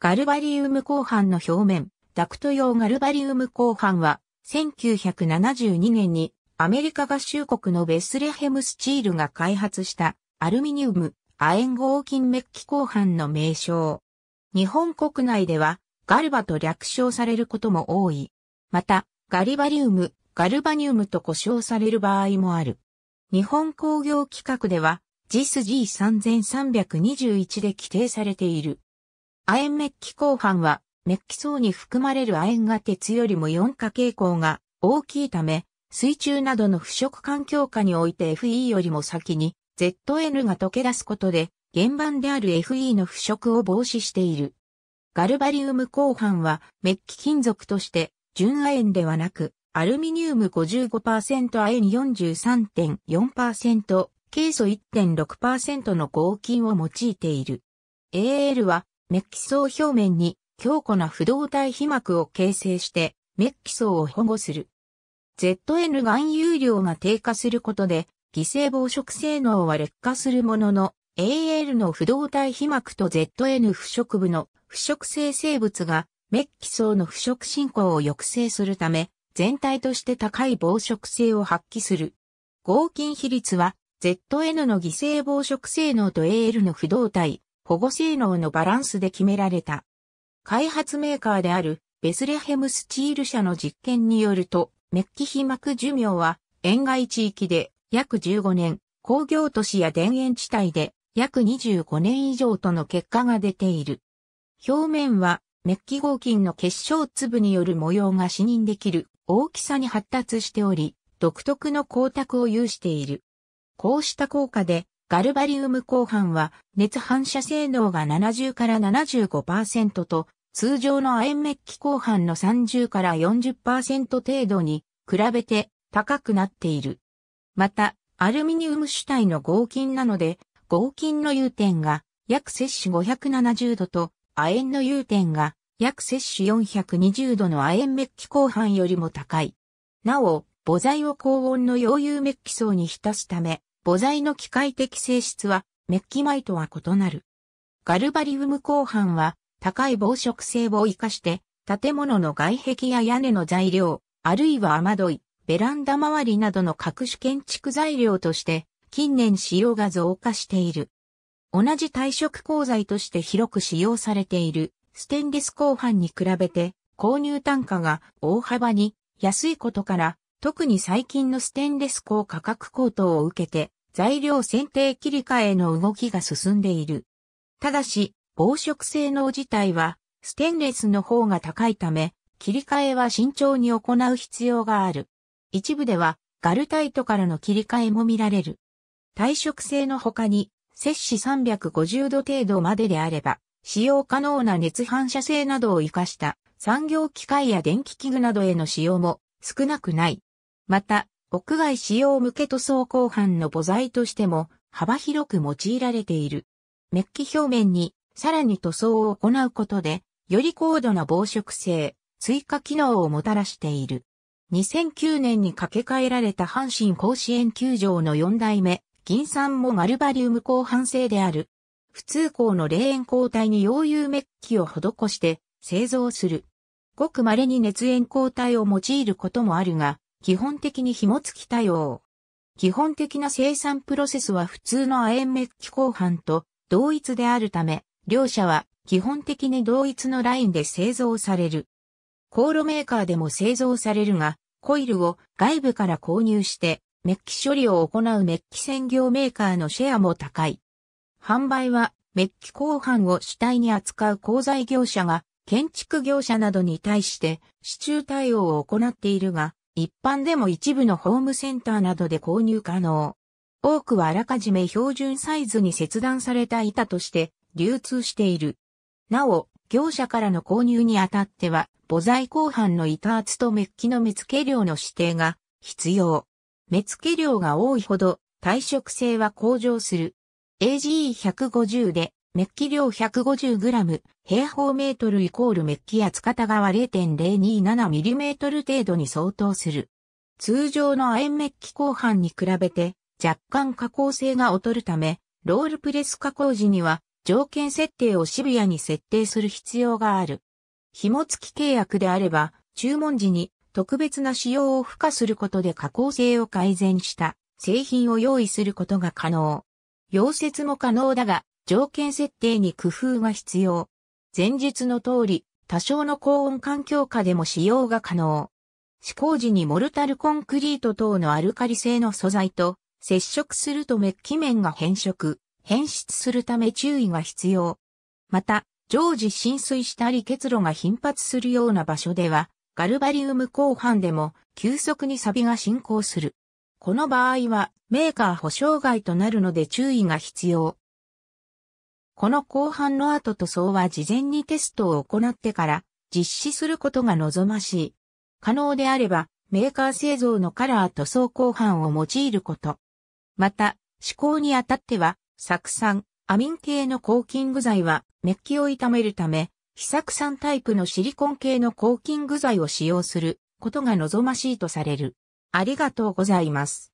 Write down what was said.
ガルバリウム鋼板の表面、ダクト用ガルバリウム鋼板は、1972年にアメリカ合衆国のベスレヘムスチールが開発したアルミニウム亜鉛合金メッキ鋼板の名称。日本国内ではガルバと略称されることも多い。また、ガリバリウム、ガルバニウムと呼称される場合もある。日本工業規格では g i s G3321 で規定されている。亜鉛メッキ鋼板は、メッキ層に含まれる亜鉛が鉄よりも4価傾向が大きいため、水中などの腐食環境下において FE よりも先に ZN が溶け出すことで、原板である FE の腐食を防止している。ガルバリウム鋼板は、メッキ金属として、純亜鉛ではなく、アルミニウム55%亜鉛43.4%、ケイ素1.6%の合金を用いている。AL はメッキ層表面に強固な不動体被膜を形成してメッキ層を保護する。ZN 含有量が低下することで、犠牲防食性能は劣化するものの、AL の不動体被膜と ZN 腐食部の腐食性生物がメッキ層の腐食進行を抑制するため、全体として高い防食性を発揮する。合金比率は ZN の犠牲防食性能と AL の不動体保護性能のバランスで決められた。開発メーカーであるベスレヘムスチール社の実験によると、メッキ被膜寿命は沿外地域で約15年、工業都市や田園地帯で約25年以上との結果が出ている。表面はメッキ合金の結晶粒による模様が視認できる大きさに発達しており、独特の光沢を有している。こうした効果でガルバリウム鋼板は熱反射性能が70から75%と通常の亜鉛メッキ鋼板の30から40%程度に比べて高くなっている。また、アルミニウム主体の合金なので、合金の融点が約摂氏570度と亜鉛の融点が約摂氏420度の亜鉛メッキ鋼板よりも高い。なお、母材を高温の溶融メッキ層に浸すため、母材の機械的性質はメッキ米とは異なる。ガルバリウム鋼板は高い防食性を活かして建物の外壁や屋根の材料、あるいは雨どい、ベランダ周りなどの各種建築材料として近年使用が増加している。同じ耐職鋼材として広く使用されているステンレス鋼板に比べて購入単価が大幅に安いことから特に最近のステンレス鋼価格高騰を受けて材料選定切り替えの動きが進んでいる。ただし、防食性能自体は、ステンレスの方が高いため、切り替えは慎重に行う必要がある。一部では、ガルタイトからの切り替えも見られる。耐食性の他に、摂氏350度程度までであれば、使用可能な熱反射性などを活かした産業機械や電気器具などへの使用も少なくない。また、屋外使用向け塗装鋼板の母材としても幅広く用いられている。メッキ表面にさらに塗装を行うことで、より高度な防食性、追加機能をもたらしている。2009年に掛け替えられた阪神甲子園球場の4代目、銀んもガルバリウム鋼板製である。普通鋼の霊園鋼体に溶融メッキを施して製造する。ごく稀に熱炎鋼体を用いることもあるが、基本的に紐付き対応。基本的な生産プロセスは普通の亜鉛メッキ鋼板と同一であるため、両社は基本的に同一のラインで製造される。航路メーカーでも製造されるが、コイルを外部から購入してメッキ処理を行うメッキ専業メーカーのシェアも高い。販売はメッキ鋼板を主体に扱う鋼材業者が建築業者などに対して支柱対応を行っているが、一般でも一部のホームセンターなどで購入可能。多くはあらかじめ標準サイズに切断された板として流通している。なお、業者からの購入にあたっては、母材後半の板厚とメッキの目付量の指定が必要。目付量が多いほど耐食性は向上する。AGE150 でメッキ量 150g、平方メートルイコールメッキ厚方側 0.027mm 程度に相当する。通常の亜鉛メッキ後半に比べて若干加工性が劣るため、ロールプレス加工時には条件設定をシビアに設定する必要がある。紐付き契約であれば、注文時に特別な仕様を付加することで加工性を改善した製品を用意することが可能。溶接も可能だが、条件設定に工夫が必要。前述の通り、多少の高温環境下でも使用が可能。施工時にモルタルコンクリート等のアルカリ性の素材と接触するとメッキ面が変色、変質するため注意が必要。また、常時浸水したり結露が頻発するような場所では、ガルバリウム鋼板でも急速に錆が進行する。この場合はメーカー保証外となるので注意が必要。この後半の後塗装は事前にテストを行ってから実施することが望ましい。可能であれば、メーカー製造のカラー塗装後半を用いること。また、試行にあたっては、酢酸、アミン系のコーキング剤は、メッキを傷めるため、非酢酸タイプのシリコン系のコーキング剤を使用することが望ましいとされる。ありがとうございます。